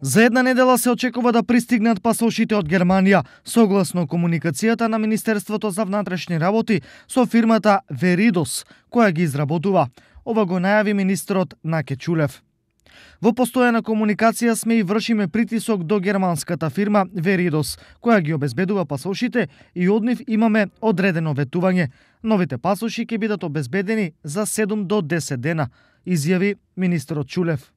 За една недела се очекува да пристигнат пасошите од Германија, согласно комуникацијата на Министерството за внатрешни работи со фирмата Веридос, која ги изработува. Ова го најави министрот Наке Чулев. Во постојана комуникација сме и вршиме притисок до германската фирма Веридос, која ги обезбедува пасошите и од нив имаме одредено ветување. Новите пасоши ќе бидат обезбедени за 7 до 10 дена, изјави министрот Чулев.